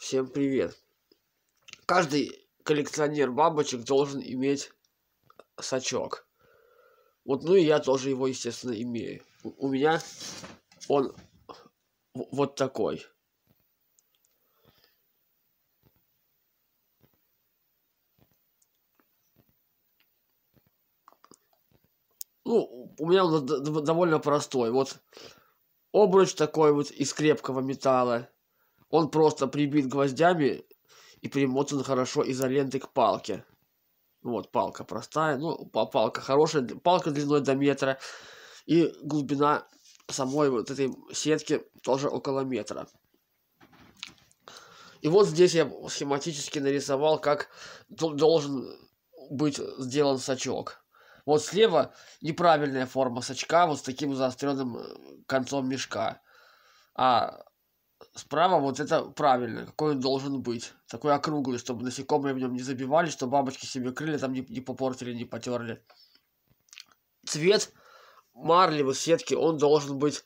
Всем привет! Каждый коллекционер бабочек должен иметь сачок. Вот, ну и я тоже его, естественно, имею. У меня он вот такой. Ну, у меня он довольно простой. Вот обруч такой вот из крепкого металла. Он просто прибит гвоздями и примотан хорошо изолентой к палке. Вот, палка простая, ну, палка хорошая, палка длиной до метра. И глубина самой вот этой сетки тоже около метра. И вот здесь я схематически нарисовал, как должен быть сделан сачок. Вот слева неправильная форма сачка, вот с таким заостренным э, концом мешка. А справа вот это правильно, какой он должен быть. Такой округлый, чтобы насекомые в нем не забивали, чтобы бабочки себе крылья там не, не попортили, не потерли. Цвет марлевой сетки, он должен быть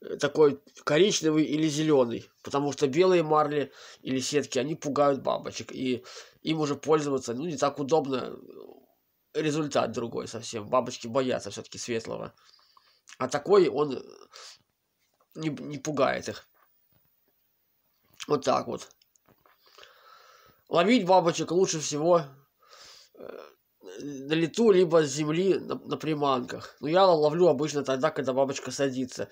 э, такой коричневый или зеленый, потому что белые марли или сетки, они пугают бабочек, и им уже пользоваться, ну, не так удобно, э, результат другой совсем, бабочки боятся все-таки светлого, а такой он э, не, не пугает их. Вот так вот. Ловить бабочек лучше всего э, на лету, либо с земли на, на приманках. Но ну, я ловлю обычно тогда, когда бабочка садится.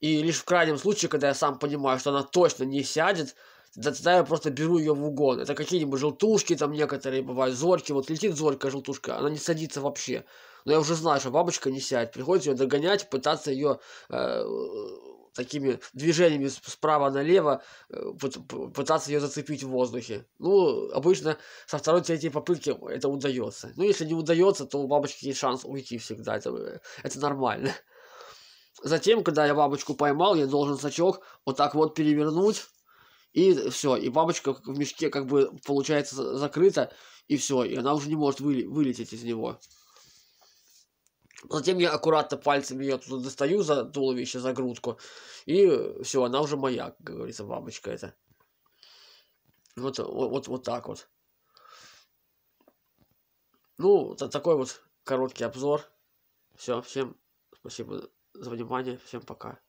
И лишь в крайнем случае, когда я сам понимаю, что она точно не сядет, тогда я просто беру ее в угон. Это какие-нибудь желтушки, там некоторые бывают, зорьки. Вот летит зорька, желтушка, она не садится вообще. Но я уже знаю, что бабочка не сядет. Приходится ее догонять, пытаться ее э, такими движениями справа налево э, пытаться ее зацепить в воздухе. Ну, обычно со второй-третьей попытки это удается. Ну, если не удается, то у бабочки есть шанс уйти всегда. Это, э, это нормально. Затем, когда я бабочку поймал, я должен сачок вот так вот перевернуть. И все, и бабочка в мешке как бы получается закрыта, и все, и она уже не может вылететь из него. Затем я аккуратно пальцами ее туда достаю за туловище, за грудку. И все, она уже моя, как говорится, бабочка эта. Вот, вот, вот так вот. Ну, такой вот короткий обзор. Все, всем спасибо за внимание, всем пока.